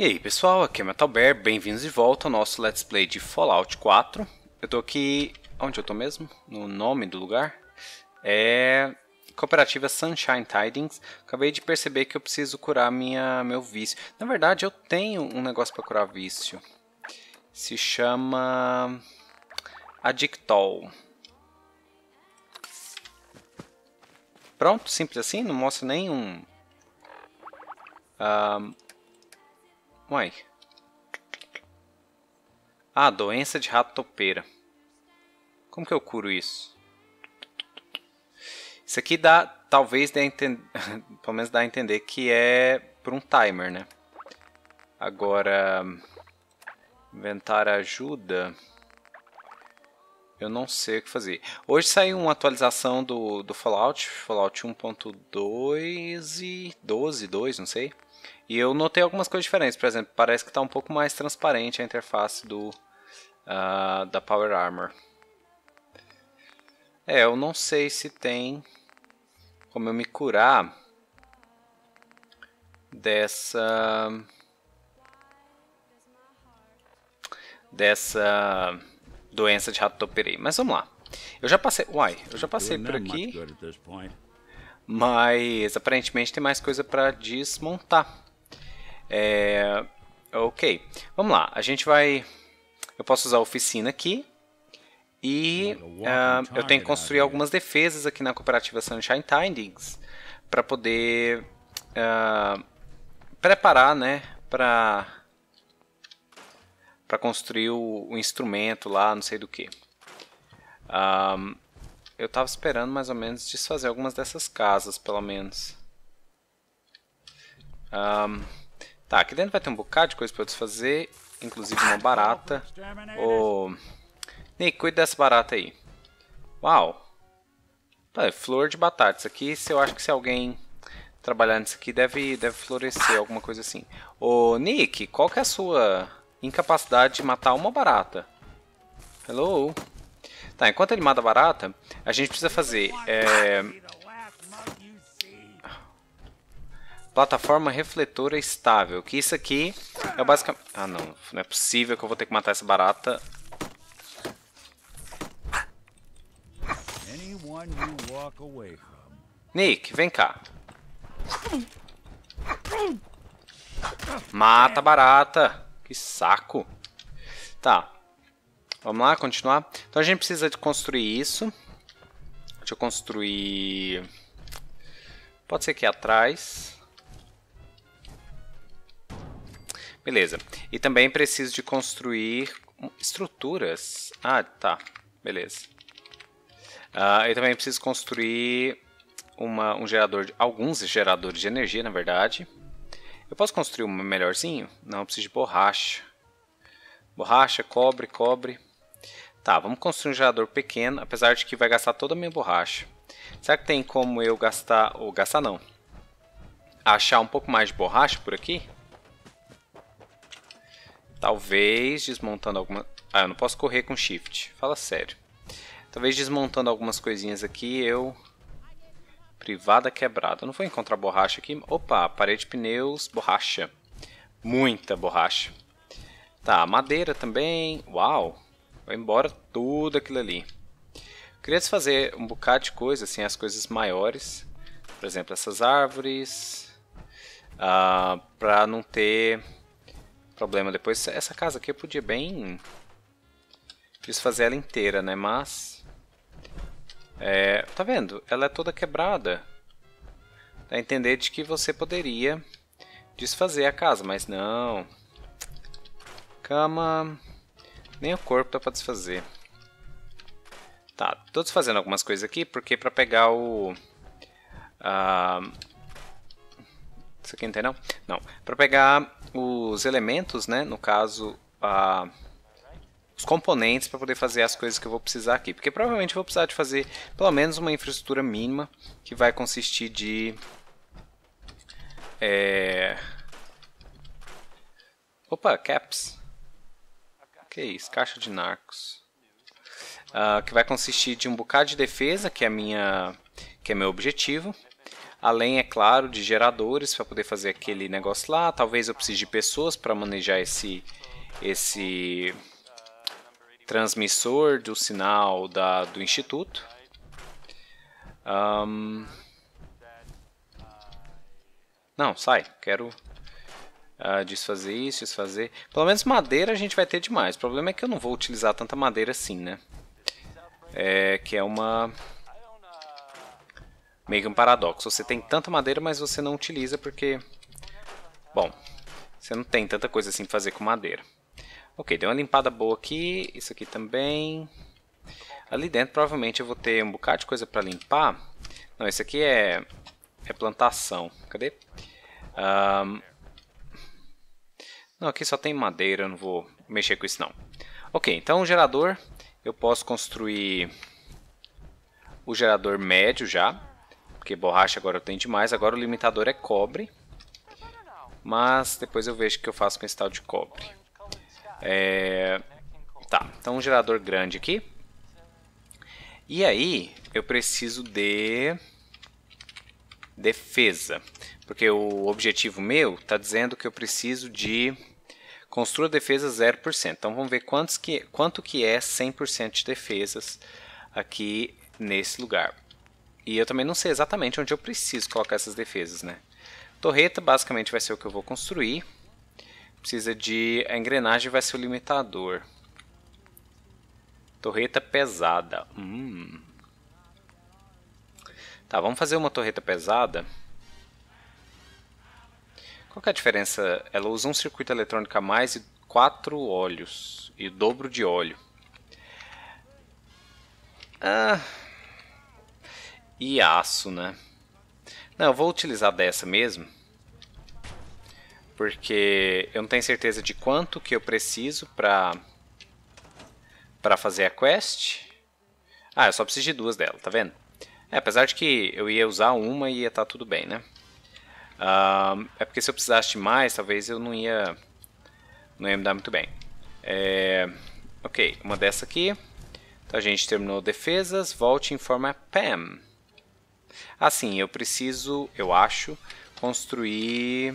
E aí pessoal, aqui é o Metal Bear, bem-vindos de volta ao nosso Let's Play de Fallout 4. Eu tô aqui... onde eu tô mesmo? No nome do lugar? É... Cooperativa Sunshine Tidings. Acabei de perceber que eu preciso curar minha, meu vício. Na verdade, eu tenho um negócio para curar vício. Se chama... Addictol. Pronto, simples assim, não mostra nenhum... Um, Uai. Ah, doença de rato topeira. Como que eu curo isso? Isso aqui dá, talvez dá a entender, pelo menos dá a entender que é por um timer, né? Agora, inventar ajuda, eu não sei o que fazer. Hoje saiu uma atualização do, do Fallout, Fallout 1.12, não sei. E eu notei algumas coisas diferentes, por exemplo, parece que está um pouco mais transparente a interface do uh, da Power Armor. É, eu não sei se tem como eu me curar dessa dessa doença de rato Mas vamos lá. Eu já passei, uai, eu já passei por é aqui. Mas aparentemente tem mais coisa para desmontar. É, ok, vamos lá. A gente vai... Eu posso usar a oficina aqui. E uh, eu tenho que construir né? algumas defesas aqui na cooperativa Sunshine Tidings para poder uh, preparar, né, para para construir o, o, instrumento lá, não sei do que. Um, ah, eu estava esperando mais ou menos desfazer algumas dessas casas, pelo menos. Um, Tá, aqui dentro vai ter um bocado de coisa pra eu desfazer, inclusive uma barata. Ô, oh, Nick, cuida dessa barata aí. Uau! Tá, é flor de batata. Isso aqui, se eu acho que se alguém trabalhar nisso aqui, deve, deve florescer, alguma coisa assim. Ô, oh, Nick, qual que é a sua incapacidade de matar uma barata? Hello? Tá, enquanto ele mata a barata, a gente precisa fazer... É Plataforma refletora estável. Que isso aqui é basicamente... Ah, não. Não é possível que eu vou ter que matar essa barata. Nick, vem cá. Mata a barata. Que saco. Tá. Vamos lá, continuar. Então a gente precisa de construir isso. Deixa eu construir... Pode ser aqui atrás. Beleza. E também preciso de construir estruturas. Ah, tá. Beleza. Uh, eu também preciso construir uma, um gerador, de, alguns geradores de energia, na verdade. Eu posso construir um melhorzinho? Não, eu preciso de borracha. Borracha, cobre, cobre. Tá, vamos construir um gerador pequeno, apesar de que vai gastar toda a minha borracha. Será que tem como eu gastar... ou gastar não. Achar um pouco mais de borracha por aqui? Talvez desmontando alguma. Ah, eu não posso correr com shift. Fala sério. Talvez desmontando algumas coisinhas aqui eu. Privada quebrada. Eu não vou encontrar borracha aqui. Opa, parede pneus, borracha. Muita borracha. Tá, madeira também. Uau! Vai embora tudo aquilo ali. Eu queria desfazer um bocado de coisa, assim, as coisas maiores. Por exemplo, essas árvores. Uh, ah, para não ter problema depois. Essa casa aqui eu podia bem... desfazer fazer ela inteira, né? Mas... É, tá vendo? Ela é toda quebrada. Dá a entender de que você poderia desfazer a casa, mas não. Cama... Nem o corpo dá pra desfazer. Tá, tô desfazendo algumas coisas aqui, porque pra pegar o... Uh, isso aqui não tem não? Não. Para pegar os elementos, né? No caso, a os componentes para poder fazer as coisas que eu vou precisar aqui. Porque provavelmente eu vou precisar de fazer pelo menos uma infraestrutura mínima que vai consistir de... É... Opa, caps. Que isso, caixa de narcos. Uh, que vai consistir de um bocado de defesa, que é, minha, que é meu objetivo. Além, é claro, de geradores para poder fazer aquele negócio lá. Talvez eu precise de pessoas para manejar esse, esse transmissor do sinal da, do instituto. Um... Não, sai. Quero uh, desfazer isso, desfazer. Pelo menos madeira a gente vai ter demais. O problema é que eu não vou utilizar tanta madeira assim, né? É, que é uma meio que um paradoxo. Você tem tanta madeira, mas você não utiliza porque... Bom, você não tem tanta coisa assim pra fazer com madeira. Ok, deu uma limpada boa aqui. Isso aqui também. Ali dentro provavelmente eu vou ter um bocado de coisa pra limpar. Não, esse aqui é, é plantação. Cadê? Um... Não, aqui só tem madeira, eu não vou mexer com isso não. Ok, então o gerador, eu posso construir o gerador médio já. Porque borracha agora eu tenho demais. Agora o limitador é cobre. Mas depois eu vejo o que eu faço com esse tal de cobre. É... Tá, então um gerador grande aqui. E aí, eu preciso de defesa. Porque o objetivo meu está dizendo que eu preciso de construa defesa 0%. Então vamos ver quantos que, quanto que é 100% de defesas aqui nesse lugar. E eu também não sei exatamente onde eu preciso colocar essas defesas, né? Torreta basicamente vai ser o que eu vou construir. Precisa de... a engrenagem vai ser o limitador. Torreta pesada. Hum. Tá, vamos fazer uma torreta pesada. Qual é a diferença? Ela usa um circuito eletrônico a mais e quatro óleos. E o dobro de óleo. Ah, e aço, né? Não, eu vou utilizar dessa mesmo. Porque eu não tenho certeza de quanto que eu preciso para para fazer a quest. Ah, eu só preciso de duas dela, tá vendo? É, apesar de que eu ia usar uma e ia estar tá tudo bem, né? é porque se eu precisasse mais, talvez eu não ia, não ia me dar muito bem. É, ok, uma dessa aqui. Então a gente terminou defesas. Volte em forma Pam. Assim, eu preciso, eu acho, construir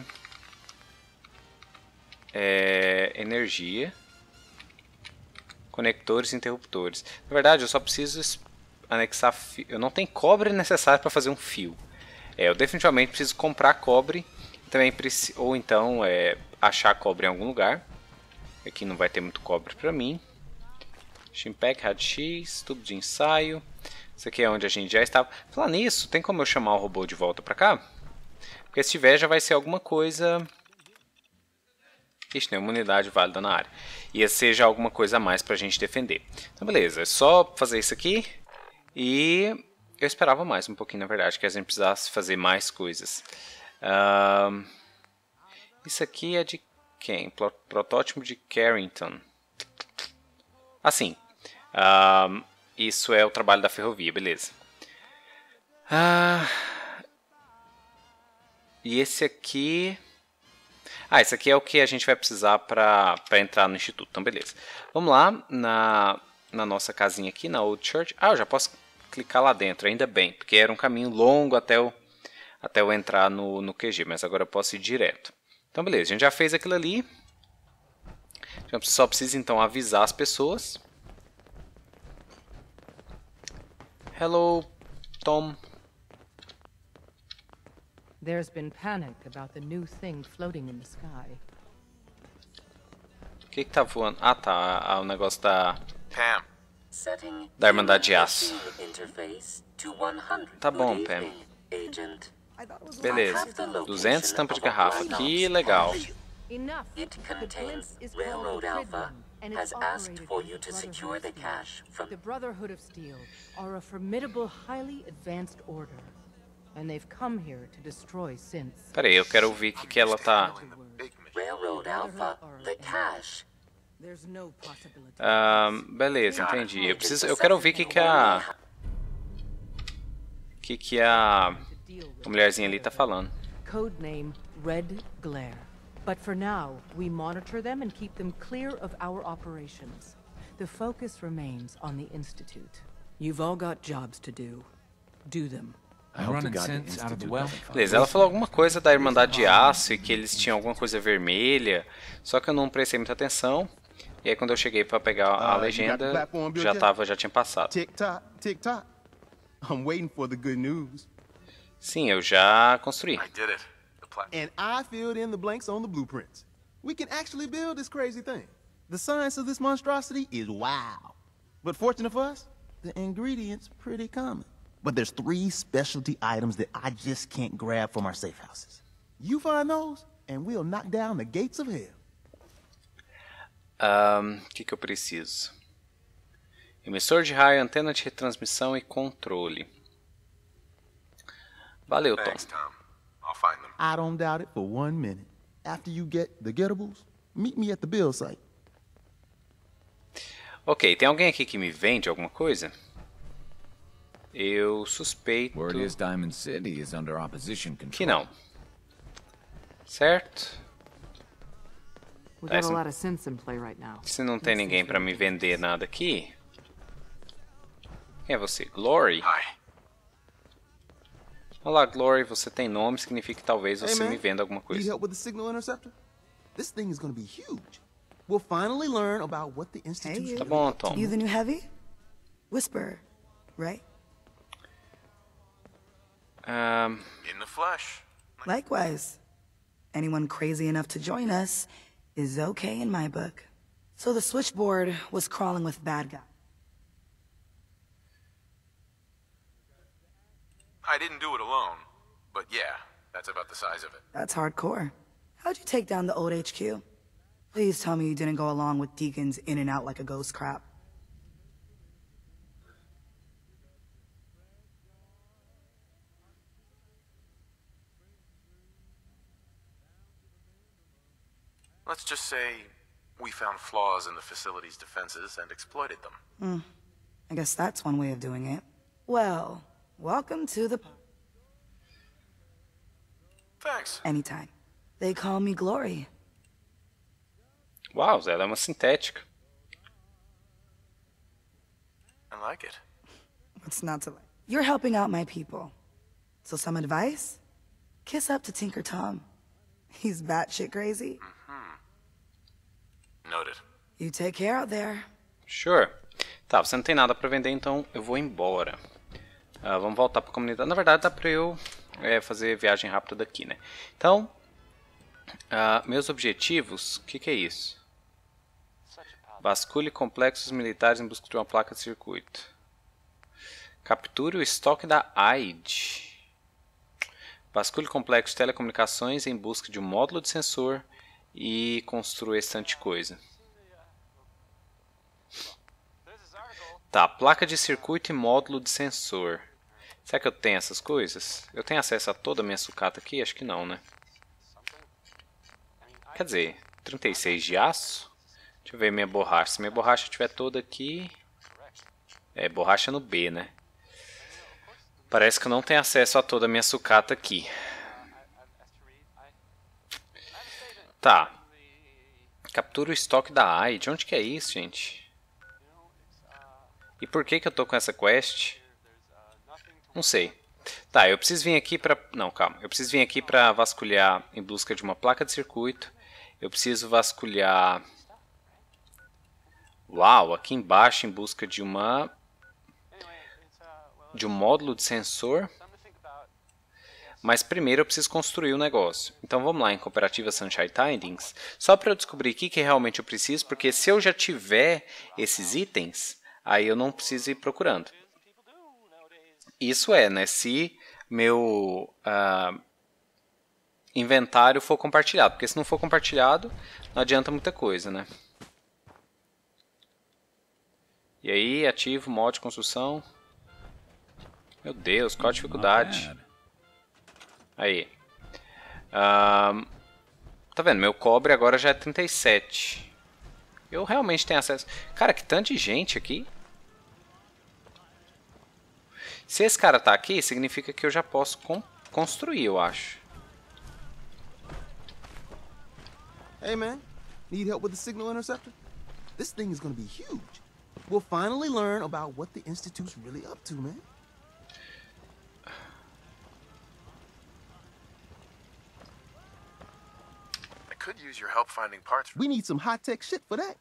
é, energia, conectores e interruptores. Na verdade, eu só preciso anexar fio. Eu não tenho cobre necessário para fazer um fio. É, eu definitivamente preciso comprar cobre, também ou então é, achar cobre em algum lugar. Aqui não vai ter muito cobre para mim. Shimpack, Had X, tubo de ensaio. Isso aqui é onde a gente já estava. Falar nisso, tem como eu chamar o robô de volta pra cá? Porque se tiver, já vai ser alguma coisa... Ixi, nenhuma unidade válida na área. Ia ser já alguma coisa a mais pra gente defender. Então, beleza. É só fazer isso aqui. E... Eu esperava mais um pouquinho, na verdade, que a gente precisasse fazer mais coisas. Isso aqui é de quem? Protótipo de Carrington. Assim, isso é o trabalho da ferrovia, beleza. Ah, e esse aqui... Ah, esse aqui é o que a gente vai precisar para entrar no instituto. Então, beleza. Vamos lá na, na nossa casinha aqui, na Old Church. Ah, eu já posso clicar lá dentro, ainda bem. Porque era um caminho longo até eu, até eu entrar no, no QG. Mas agora eu posso ir direto. Então, beleza. A gente já fez aquilo ali. Só precisa, então, avisar as pessoas. Hello, Tom. There's been panic about the new thing floating in the sky. O que, que tá voando? Ah, tá. Ah, o negócio da. Pam. Da Irmandade de Aço. Tá bom, Pam. Beleza. 200 tampas de garrafa. Que legal. It contains railroad alpha has asked for you to secure the cash from the Brotherhood of Steel are a formidable, highly advanced order. And they've come here to destroy Peraí, eu quero ouvir o que, que ela tá. Railroad Alpha, the cash. Ah, um, beleza, entendi. Eu preciso, eu quero ouvir o que que a, que que a mulherzinha ali tá falando. Codename Red Glare. But for now, we monitor them and keep them clear of our operations. The focus remains on the Institute. You've all got jobs to do. Do them. Beleza, ela falou alguma coisa da Irmandade de Aço e que eles tinham alguma coisa vermelha, só que eu não prestei muita atenção. E aí quando eu cheguei para pegar a ah, legenda, já tava, já tinha passado. Sim, eu já construí. I did it. plan. And I filled in the blanks on the blueprints. We can actually build this crazy thing. The science of this monstrosity is wow. But fortunate for us, the ingredients pretty common. But there's three specialty items that I just can't grab from our safe houses. You find those, and we'll knock down the gates of hell. O um, que, que eu preciso? Emissor de raio, antena de retransmissão e controle. Valeu, Tom. Thanks, Tom. I'll find them. I don't doubt it for one minute. After you get the gettables, meet me at the bill site. Ok, tem alguém aqui que me vende alguma coisa? Eu suspeito. Word is Diamond City is under opposition control. Que não. Certo? Se não tem ninguém para me vender nada aqui. Quem é você? Glory? Hi. Olá, Glory, você tem nome, significa que talvez você hey, me venda alguma coisa. help with the signal interceptor? This thing is going to be huge. We'll finally learn about what the Institute Hey, tá bom, Tom. You the new heavy? Whisper, right? Um... In the flesh. Likewise. Anyone crazy enough to join us is okay in my book. So the switchboard was crawling with bad guys. I didn't do it alone, but yeah, that's about the size of it. That's hardcore. How'd you take down the old HQ? Please tell me you didn't go along with Deacon's in and out like a ghost crap. Let's just say we found flaws in the facility's defenses and exploited them. Hmm. I guess that's one way of doing it. Well, Welcome to the... Thanks. Anytime. They call me Glory. Wow, ela é uma sintética. I like it. What's not to like? You're helping out my people. So some advice? Kiss up to Tinker Tom. He's batshit crazy. Mm -hmm. Noted. You take care out there. Sure. Tá, você não tem nada para vender, então eu vou embora. Uh, vamos voltar para a comunidade. Na verdade, dá para eu é, fazer viagem rápida daqui, né? Então, uh, meus objetivos, o que, que é isso? Vasculhe complexos militares em busca de uma placa de circuito. Capture o estoque da AID. Vasculhe complexos de telecomunicações em busca de um módulo de sensor e construa esse de coisa. Tá, placa de circuito e módulo de sensor. Será que eu tenho essas coisas? Eu tenho acesso a toda a minha sucata aqui? Acho que não, né? Quer dizer, 36 de aço. Deixa eu ver minha borracha. Se minha borracha estiver toda aqui... É, borracha no B, né? Parece que eu não tenho acesso a toda a minha sucata aqui. Tá. Captura o estoque da AI. De onde que é isso, gente? E por que que eu tô com essa quest? Não sei. Tá, eu preciso vir aqui para... Não, calma. Eu preciso vir aqui para vasculhar em busca de uma placa de circuito. Eu preciso vasculhar... Uau, aqui embaixo em busca de uma... De um módulo de sensor. Mas primeiro eu preciso construir o um negócio. Então vamos lá em Cooperativa Sunshine Tidings. Só para eu descobrir o que, que realmente eu preciso, porque se eu já tiver esses itens, aí eu não preciso ir procurando. Isso é, né? Se meu uh, inventário for compartilhado, porque se não for compartilhado, não adianta muita coisa, né? E aí, ativo, mod, construção. Meu Deus, qual a dificuldade? Aí. Uh, tá vendo? Meu cobre agora já é 37. Eu realmente tenho acesso... Cara, que tanto de gente aqui. Se esse cara tá aqui, significa que eu já posso construir, eu acho. Hey man, need help with the signal interceptor? This thing is gonna be huge. We'll finally learn about what the institute's really up to, man. I could use your help finding parts. We need some high-tech shit for that.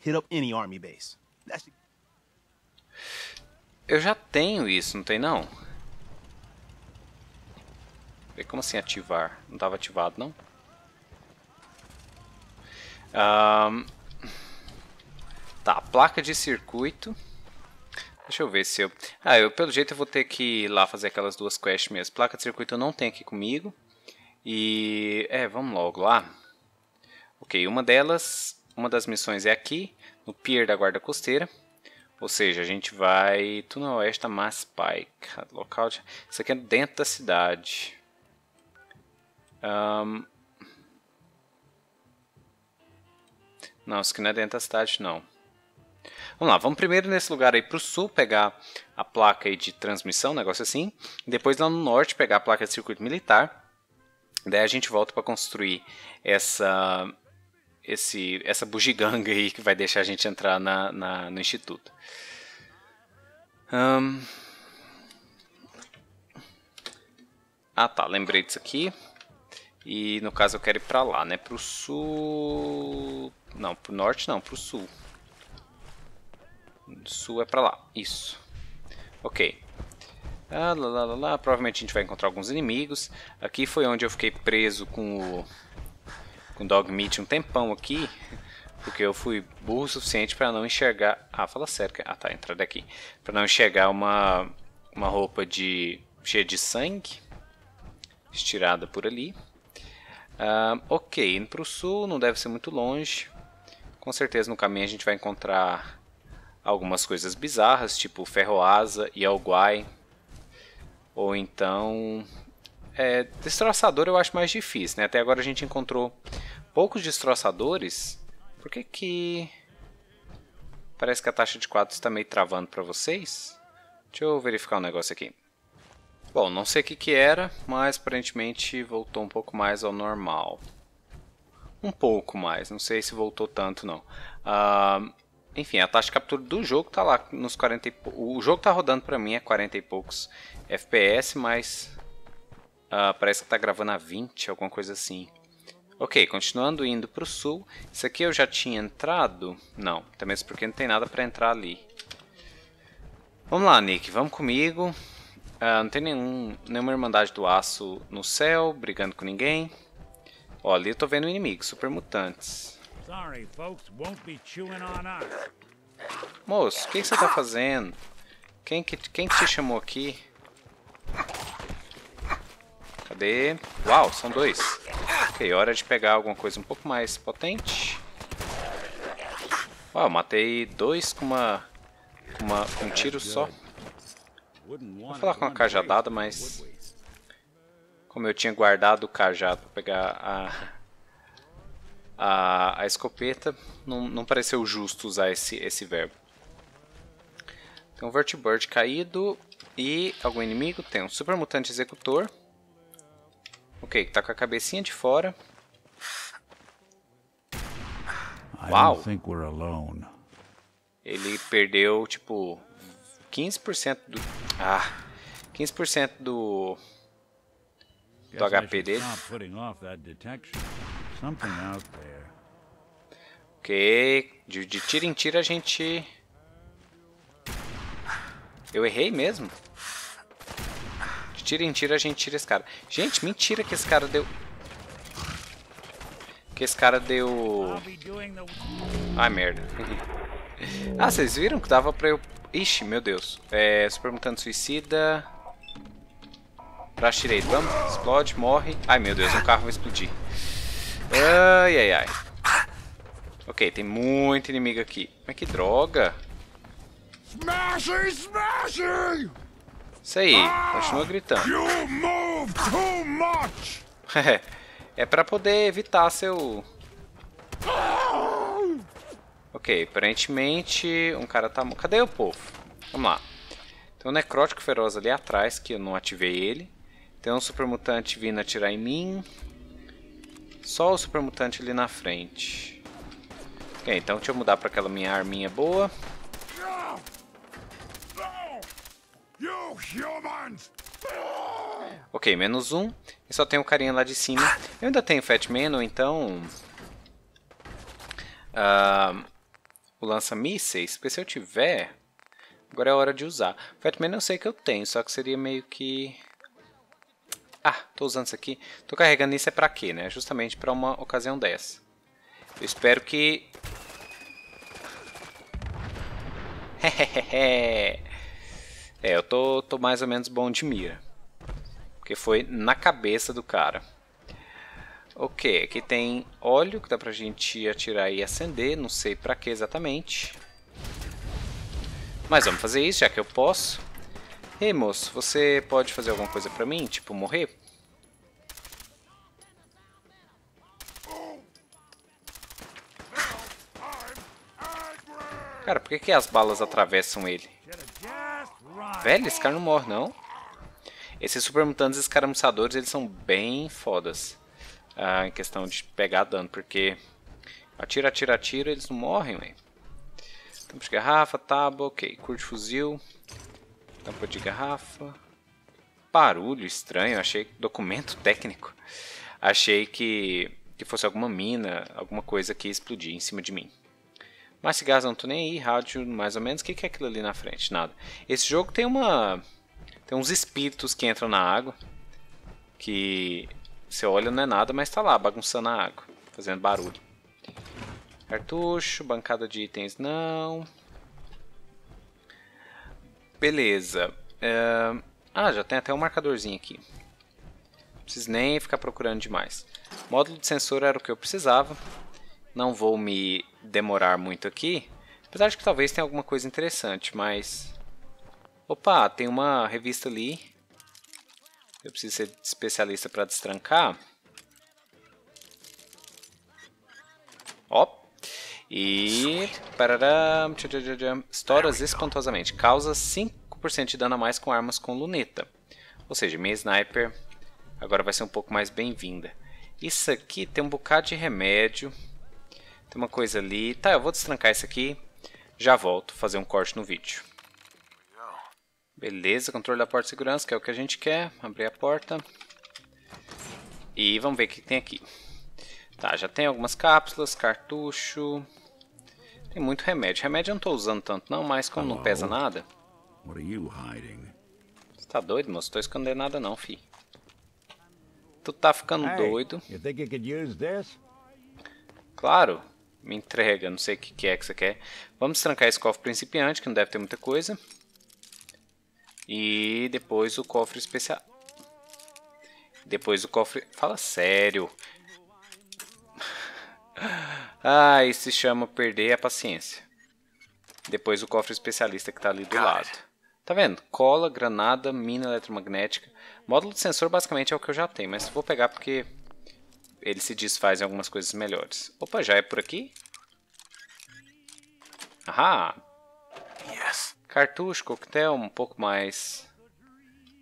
Hit up any army base. That's Eu já tenho isso, não tem não? Como assim ativar? Não estava ativado, não? Um, tá, placa de circuito. Deixa eu ver se eu... Ah, eu, pelo jeito eu vou ter que ir lá fazer aquelas duas quests mesmo. Placa de circuito eu não tenho aqui comigo. E... É, vamos logo lá. Ok, uma delas... Uma das missões é aqui, no pier da guarda costeira. Ou seja, a gente vai Tuna Oeste a tá Mass Pike. Local de... Isso aqui é dentro da cidade. Um... Não, isso aqui não é dentro da cidade, não. Vamos lá, vamos primeiro nesse lugar aí pro sul pegar a placa aí de transmissão, um negócio assim. Depois lá no norte pegar a placa de circuito militar. Daí a gente volta para construir essa esse, essa bugiganga aí que vai deixar a gente entrar na, na no instituto. Ah tá, lembrei disso aqui. E no caso eu quero ir pra lá, né? Pro sul... Não, pro norte não, pro sul. Sul é pra lá, isso. Ok. Ah, lá, lá, lá, lá. Provavelmente a gente vai encontrar alguns inimigos. Aqui foi onde eu fiquei preso com o com dog meat um tempão aqui, porque eu fui burro o suficiente para não enxergar. Ah, fala sério, ah tá, entra daqui. Para não enxergar uma uma roupa de cheia de sangue estirada por ali. Uh, ok, indo para o sul, não deve ser muito longe. Com certeza no caminho a gente vai encontrar algumas coisas bizarras, tipo ferroasa e alguai. Ou então. É, destroçador eu acho mais difícil, né? Até agora a gente encontrou poucos destroçadores. Por que que... Parece que a taxa de 4 está meio travando para vocês. Deixa eu verificar um negócio aqui. Bom, não sei o que, que era, mas aparentemente voltou um pouco mais ao normal. Um pouco mais, não sei se voltou tanto não. Uh, enfim, a taxa de captura do jogo está lá nos 40 e O jogo está rodando para mim é a 40 e poucos FPS, mas uh, parece que está gravando a 20, alguma coisa assim. Ok, continuando indo para o sul. Isso aqui eu já tinha entrado? Não, até mesmo porque não tem nada para entrar ali. Vamos lá, Nick, vamos comigo. Ah, não tem nenhum, nenhuma Irmandade do Aço no céu, brigando com ninguém. Ó, ali eu tô vendo inimigos, super mutantes. Sorry, folks, won't be chewing on us. Moço, o que, que, você tá fazendo? Quem que, quem que te chamou aqui? Cadê? Uau, são dois. Ok, hora de pegar alguma coisa um pouco mais potente. Uau, matei dois com uma, com uma com um tiro só. Vou falar com a cajadada, mas... Como eu tinha guardado o cajado para pegar a, a, a, escopeta, não, não pareceu justo usar esse, esse verbo. Tem um Vertibird caído e algum inimigo. Tem um Super Mutante Executor. Ok, tá com a cabecinha de fora. Uau! Ele perdeu, tipo, 15% do... Ah! 15% do... Do HP dele. Ok, de, de tiro em tiro a gente... Eu errei mesmo? tira em tira, a gente tira esse cara. Gente, mentira que esse cara deu... Que esse cara deu... Ai, merda. ah, vocês viram que dava pra eu... Ixi, meu Deus. É, se suicida... Braço tirei, vamos. Explode, morre. Ai, meu Deus, o carro vai explodir. Ai, ai, ai. Ok, tem muito inimigo aqui. Mas que droga. Smashing, smashing! Isso aí, continua gritando. é pra poder evitar seu... Ok, aparentemente um cara tá... Cadê o povo? Vamos lá. Tem um necrótico feroz ali atrás, que eu não ativei ele. Tem um supermutante vindo atirar em mim. Só o supermutante ali na frente. Ok, então deixa eu mudar pra aquela minha arminha boa. Ok, menos um. E só tem o um carinha lá de cima. Eu ainda tenho Fat Menon, então... Uh, o lança-mísseis, porque se eu tiver... Agora é hora de usar. Fat Menon eu sei que eu tenho, só que seria meio que... Ah, tô usando isso aqui. Tô carregando isso é pra quê, né? Justamente pra uma ocasião dessa. Eu espero que... Hehehehe. É, eu tô, tô mais ou menos bom de mira. Porque foi na cabeça do cara. Ok, aqui tem óleo que dá pra gente atirar e acender, não sei pra que exatamente. Mas vamos fazer isso, já que eu posso. Ei, moço, você pode fazer alguma coisa pra mim? Tipo, morrer? Cara, por que, que as balas atravessam ele? Velho, esse cara não morre, não. Esses super mutantes escaramuçadores, eles são bem fodas. Ah, em questão de pegar dano, porque... Atira, atira, atira, eles não morrem, velho. Tampa de garrafa, tábua, ok. Curte fuzil. Tampa de garrafa. Barulho estranho, achei documento técnico. Achei que, que fosse alguma mina, alguma coisa que explodia em cima de mim. Mas gás não tô nem aí, rádio mais ou menos. O que, que é aquilo ali na frente? Nada. Esse jogo tem uma. Tem uns espíritos que entram na água. Que você olha não é nada, mas tá lá, bagunçando a água, fazendo barulho. Cartucho, bancada de itens não. Beleza. É, ah, já tem até um marcadorzinho aqui. Não preciso nem ficar procurando demais. Módulo de sensor era o que eu precisava. Não vou me demorar muito aqui. Apesar de que talvez tenha alguma coisa interessante, mas... Opa, tem uma revista ali. Eu preciso ser especialista para destrancar. Ó. E... Parará, estouras espantosamente. Causa 5% de dano a mais com armas com luneta. Ou seja, minha sniper agora vai ser um pouco mais bem-vinda. Isso aqui tem um bocado de remédio. Tem uma coisa ali. Tá, eu vou destrancar isso aqui. Já volto fazer um corte no vídeo. Beleza, controle da porta de segurança, que é o que a gente quer. Abrir a porta. E vamos ver o que tem aqui. Tá, já tem algumas cápsulas, cartucho. Tem muito remédio. Remédio eu não estou usando tanto não, mas como não pesa nada... Você tá doido, moço? Estou escondendo nada não, fi. Tu tá ficando doido. Claro. Me entrega, não sei o que, que é que você quer. Vamos trancar esse cofre principiante, que não deve ter muita coisa. E depois o cofre especial. Depois o cofre... Fala sério. ah, isso se chama perder a paciência. Depois o cofre especialista que está ali do Cara. lado. Tá vendo? Cola, granada, mina eletromagnética. Módulo de sensor basicamente é o que eu já tenho, mas vou pegar porque ele se desfaz em algumas coisas melhores. Opa, já é por aqui? Ahá! Yes. Cartucho, coquetel, um pouco mais...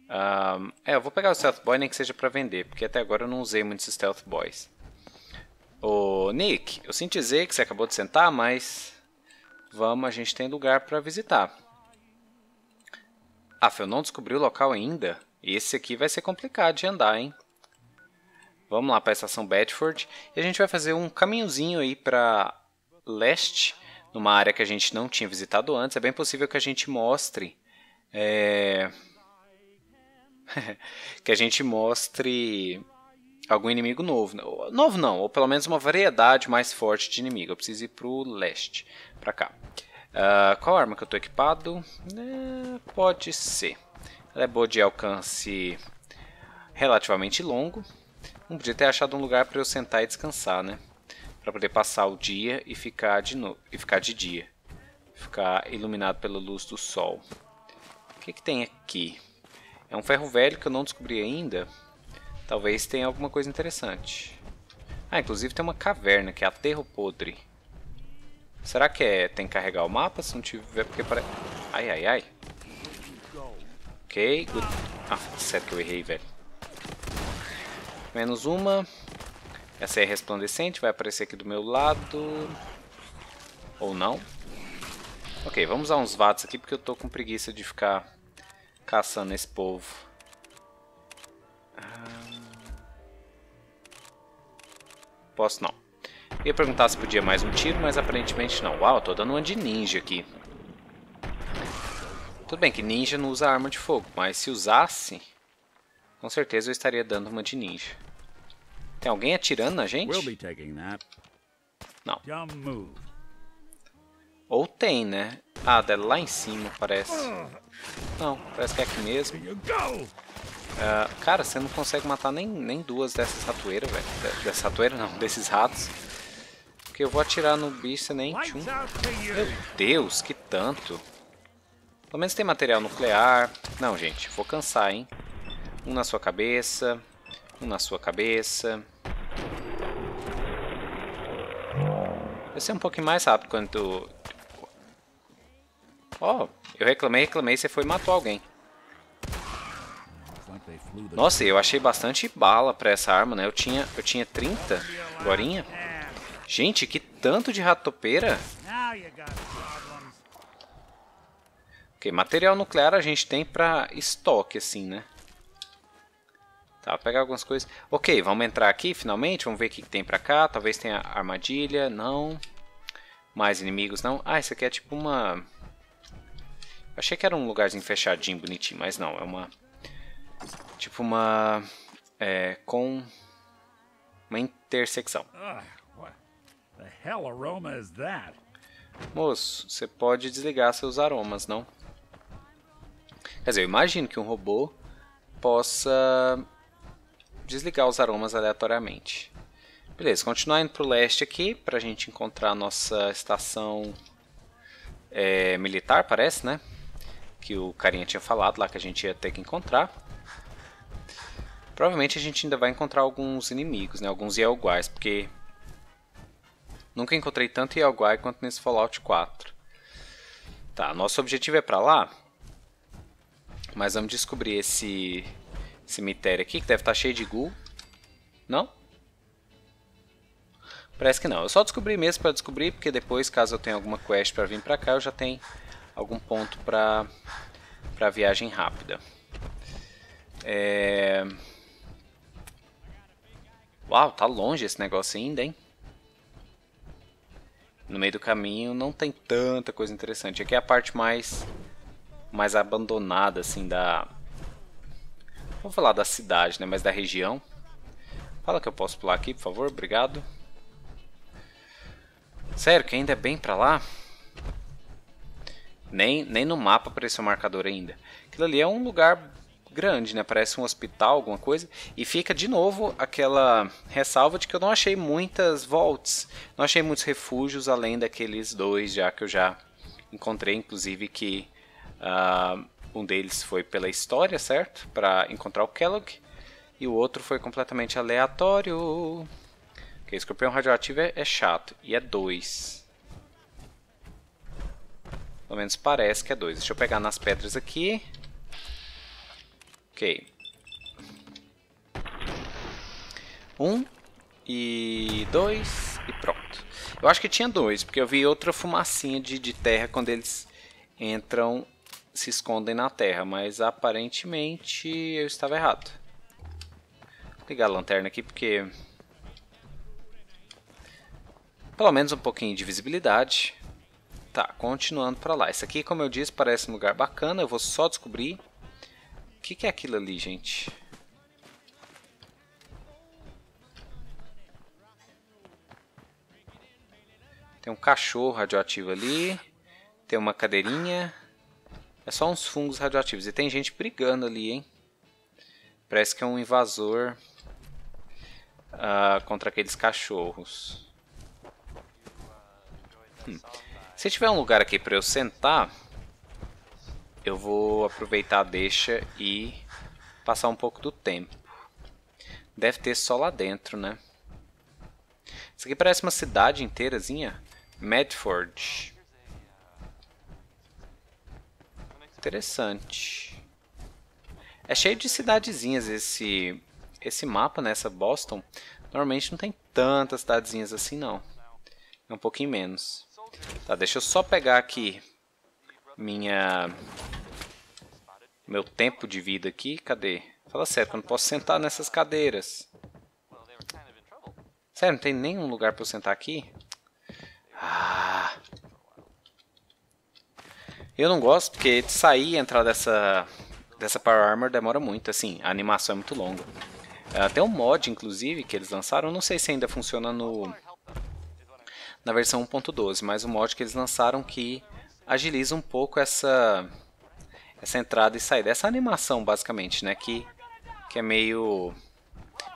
Um, é, eu vou pegar o Stealth Boy nem que seja para vender, porque até agora eu não usei muitos Stealth Boys. Ô, Nick, eu sinto dizer que você acabou de sentar, mas... Vamos, a gente tem lugar para visitar. Ah, eu não descobri o local ainda? Esse aqui vai ser complicado de andar, hein? Vamos lá para a estação Bedford e a gente vai fazer um caminhozinho aí para leste, numa área que a gente não tinha visitado antes. É bem possível que a gente mostre é... que a gente mostre algum inimigo novo. Novo não, ou pelo menos uma variedade mais forte de inimigo. Eu preciso ir para o leste, para cá. Uh, qual arma que eu estou equipado? É, pode ser. Ela é boa de alcance relativamente longo. Não podia ter achado um lugar para eu sentar e descansar, né? Para poder passar o dia e ficar de no... e ficar de dia. Ficar iluminado pela luz do sol. O que, que tem aqui? É um ferro velho que eu não descobri ainda. Talvez tenha alguma coisa interessante. Ah, inclusive tem uma caverna que é Aterro Podre. Será que é... tem que carregar o mapa? Se não tiver, porque parece... Ai, ai, ai. Ok, good... Ah, sério que eu errei, velho. Menos uma. Essa é resplandecente, vai aparecer aqui do meu lado. Ou não. Ok, vamos usar uns vatos aqui porque eu tô com preguiça de ficar caçando esse povo. Ah. Posso não. ia perguntar se podia mais um tiro, mas aparentemente não. Uau, tô dando uma de ninja aqui. Tudo bem que ninja não usa arma de fogo, mas se usasse, com certeza eu estaria dando uma de ninja. Tem alguém atirando na gente? Não. Ou tem, né? Ah, é lá em cima, parece. Não, parece que é aqui mesmo. Uh, cara, você não consegue matar nem, nem duas dessas ratoeiras, velho. Dessa ratoeira não, desses ratos. Porque eu vou atirar no bicho você nem tchum. Meu Deus, que tanto. Pelo menos tem material nuclear. Não, gente, vou cansar, hein. Um na sua cabeça. Um na sua cabeça. Vai ser um pouquinho mais rápido quanto. Ó, Oh, eu reclamei, reclamei, você foi e matou alguém. Nossa, eu achei bastante bala pra essa arma, né? Eu tinha, eu tinha 30 agora. Gente, que tanto de ratopeira. Ok, material nuclear a gente tem pra estoque, assim, né? Tá, pegar algumas coisas. Ok, vamos entrar aqui finalmente. Vamos ver o que, tem pra cá. Talvez tenha armadilha. Não. Mais inimigos, não. Ah, isso aqui é tipo uma... Achei que era um lugarzinho fechadinho, bonitinho. Mas não, é uma... Tipo uma... É, com... Uma intersecção. Ah, Moço, você pode desligar seus aromas, não? Quer dizer, eu imagino que um robô possa desligar os aromas aleatoriamente. Beleza, continuar indo para o leste aqui, para a gente encontrar a nossa estação é, militar, parece, né? Que o carinha tinha falado lá que a gente ia ter que encontrar. Provavelmente a gente ainda vai encontrar alguns inimigos, né? Alguns Yelguais, porque... Nunca encontrei tanto Yelguai quanto nesse Fallout 4. Tá, nosso objetivo é para lá. Mas vamos descobrir esse cemitério aqui, que deve estar tá cheio de ghoul. Não? Parece que não. Eu só descobri mesmo para descobrir, porque depois, caso eu tenha alguma quest para vir para cá, eu já tenho algum ponto para para viagem rápida. É... Uau, tá longe esse negócio ainda, hein? No meio do caminho não tem tanta coisa interessante. Aqui é a parte mais mais abandonada assim da vou falar da cidade, né, mas da região. Fala que eu posso pular aqui, por favor, obrigado. Sério, que ainda é bem pra lá? Nem, nem no mapa apareceu o marcador ainda. Aquilo ali é um lugar grande, né? Parece um hospital, alguma coisa. E fica de novo aquela ressalva de que eu não achei muitas volts. Não achei muitos refúgios além daqueles dois já que eu já encontrei, inclusive que uh, um deles foi pela história, certo? Para encontrar o Kellogg. E o outro foi completamente aleatório. Porque escorpião radioativo é, é chato. E é dois Pelo menos parece que é dois Deixa eu pegar nas pedras aqui. Ok. um, e dois e pronto. Eu acho que tinha dois, porque eu vi outra fumacinha de, de terra quando eles entram se escondem na terra, mas aparentemente eu estava errado. Vou ligar a lanterna aqui porque... Pelo menos um pouquinho de visibilidade. Tá, continuando para lá. Isso aqui, como eu disse, parece um lugar bacana. Eu vou só descobrir... O que, que é aquilo ali, gente? Tem um cachorro radioativo ali. Tem uma cadeirinha. É só uns fungos radioativos. E tem gente brigando ali, hein? Parece que é um invasor uh, contra aqueles cachorros. Hum. Se tiver um lugar aqui para eu sentar, eu vou aproveitar a deixa e passar um pouco do tempo. Deve ter só lá dentro, né? Isso aqui parece uma cidade inteirazinha. Medford. Interessante. É cheio de cidadezinhas esse, esse mapa, né? Essa Boston. Normalmente não tem tantas cidadezinhas assim, não. É um pouquinho menos. Tá, deixa eu só pegar aqui minha... Meu tempo de vida aqui. Cadê? Fala sério, eu não posso sentar nessas cadeiras. Sério, não tem nenhum lugar pra eu sentar aqui? Ah... Eu não gosto porque sair e entrar dessa, dessa Power Armor demora muito, assim, a animação é muito longa. Até um mod, inclusive, que eles lançaram, não sei se ainda funciona no na versão 1.12, mas o um mod que eles lançaram que agiliza um pouco essa essa entrada e saída, essa animação basicamente, né, que que é meio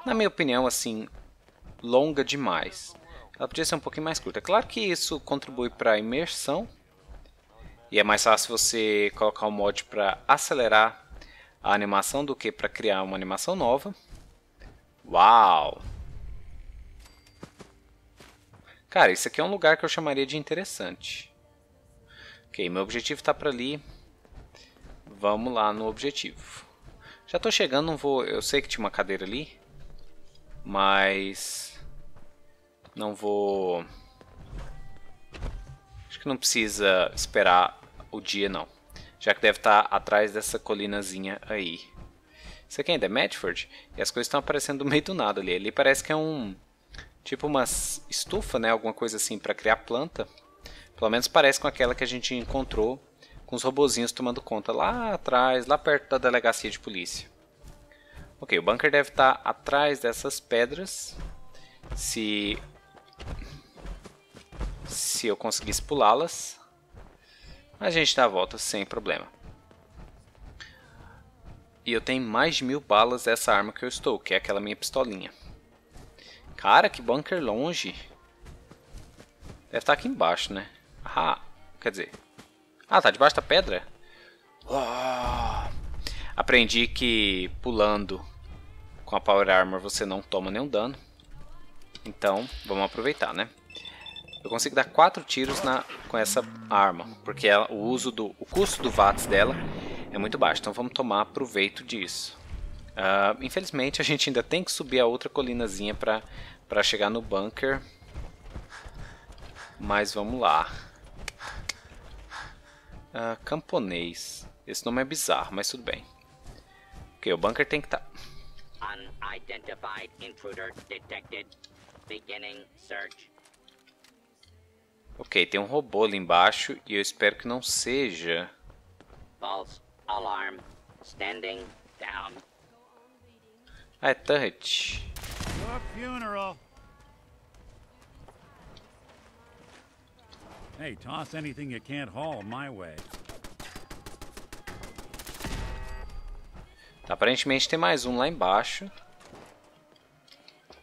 na minha opinião assim longa demais. Ela podia ser um pouquinho mais curta. Claro que isso contribui para a imersão, e é mais fácil você colocar um mod para acelerar a animação do que para criar uma animação nova. Uau! Cara, isso aqui é um lugar que eu chamaria de interessante. Ok, meu objetivo está para ali. Vamos lá no objetivo. Já estou chegando, não vou... Eu sei que tinha uma cadeira ali. Mas... Não vou... Acho que não precisa esperar o dia não. Já que deve estar tá atrás dessa colinazinha aí. Isso aqui ainda é Medford? E as coisas estão aparecendo do meio do nada ali. Ali parece que é um... Tipo uma estufa, né? Alguma coisa assim para criar planta. Pelo menos parece com aquela que a gente encontrou com os robozinhos tomando conta lá atrás, lá perto da delegacia de polícia. Ok, o bunker deve estar tá atrás dessas pedras. Se se eu conseguisse pulá-las a gente dá a volta sem problema. E eu tenho mais de mil balas dessa arma que eu estou, que é aquela minha pistolinha. Cara, que bunker longe. Deve estar tá aqui embaixo, né? Ah, quer dizer... Ah, tá debaixo da pedra? Oh. Aprendi que pulando com a Power Armor você não toma nenhum dano. Então, vamos aproveitar, né? Eu consigo dar 4 tiros na, com essa arma, porque ela, o uso do o custo do VATS dela é muito baixo, então vamos tomar proveito disso. Uh, infelizmente a gente ainda tem que subir a outra colinazinha para chegar no bunker, mas vamos lá. Uh, camponês, esse nome é bizarro, mas tudo bem. Ok, o bunker tem que estar... Tá... Unidentified intruder detected. Beginning search. Ok, tem um robô ali embaixo e eu espero que não seja. False alarm. Standing down. Ah, é turret. Your funeral. Hey, toss anything you can't haul my way. Aparentemente tem mais um lá embaixo.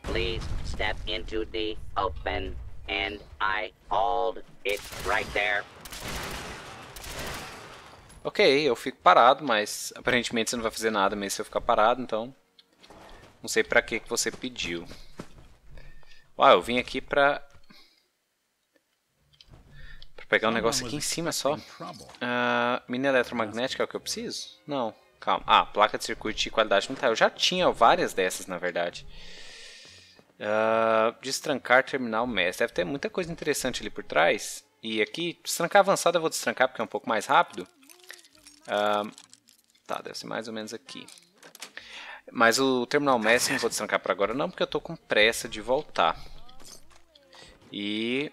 Please step into the open and I hauled it right there. Ok, eu fico parado, mas aparentemente você não vai fazer nada mesmo se eu ficar parado, então... Não sei pra que você pediu. Uau, eu vim aqui pra... Pra pegar um negócio aqui em cima só. Uh, mina eletromagnética é o que eu preciso? Não, calma. Ah, placa de circuito de qualidade militar. Tá. Eu já tinha várias dessas, na verdade. Uh, destrancar terminal mestre. Deve ter muita coisa interessante ali por trás. E aqui, destrancar avançada eu vou destrancar porque é um pouco mais rápido. Uh, tá, deve ser mais ou menos aqui. Mas o terminal mestre não vou destrancar por agora não, porque eu tô com pressa de voltar. E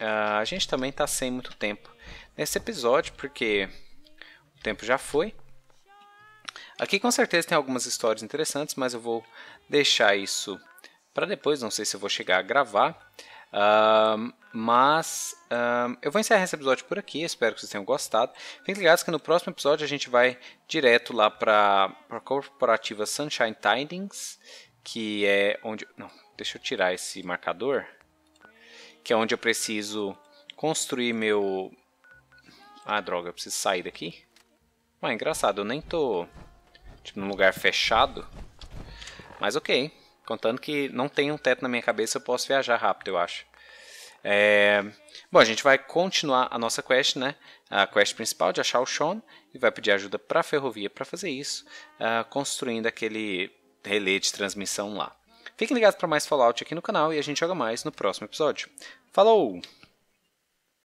uh, a gente também tá sem muito tempo nesse episódio, porque o tempo já foi. Aqui com certeza tem algumas histórias interessantes, mas eu vou deixar isso para depois, não sei se eu vou chegar a gravar. Uh, mas uh, eu vou encerrar esse episódio por aqui, espero que vocês tenham gostado. Fiquem ligados que no próximo episódio a gente vai direto lá para a corporativa Sunshine Tidings, que é onde. Não, deixa eu tirar esse marcador. Que é onde eu preciso construir meu. Ah, droga, eu preciso sair daqui. Ué, ah, engraçado, eu nem tô tipo, num lugar fechado. Mas ok. Contando que não tem um teto na minha cabeça, eu posso viajar rápido, eu acho. É... Bom, a gente vai continuar a nossa quest, né? A quest principal de achar o Sean e vai pedir ajuda para a ferrovia para fazer isso, uh, construindo aquele relé de transmissão lá. Fiquem ligados para mais Fallout aqui no canal e a gente joga mais no próximo episódio. Falou!